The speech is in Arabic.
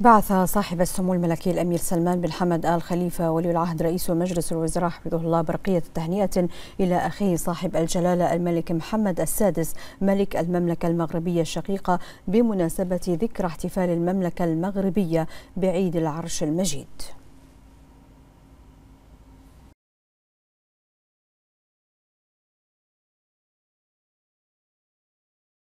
بعث صاحب السمو الملكي الأمير سلمان بن حمد آل خليفة ولي العهد رئيس مجلس الوزراء حفظه الله برقية تهنئة إلى أخيه صاحب الجلالة الملك محمد السادس ملك المملكة المغربية الشقيقة بمناسبة ذكرى احتفال المملكة المغربية بعيد العرش المجيد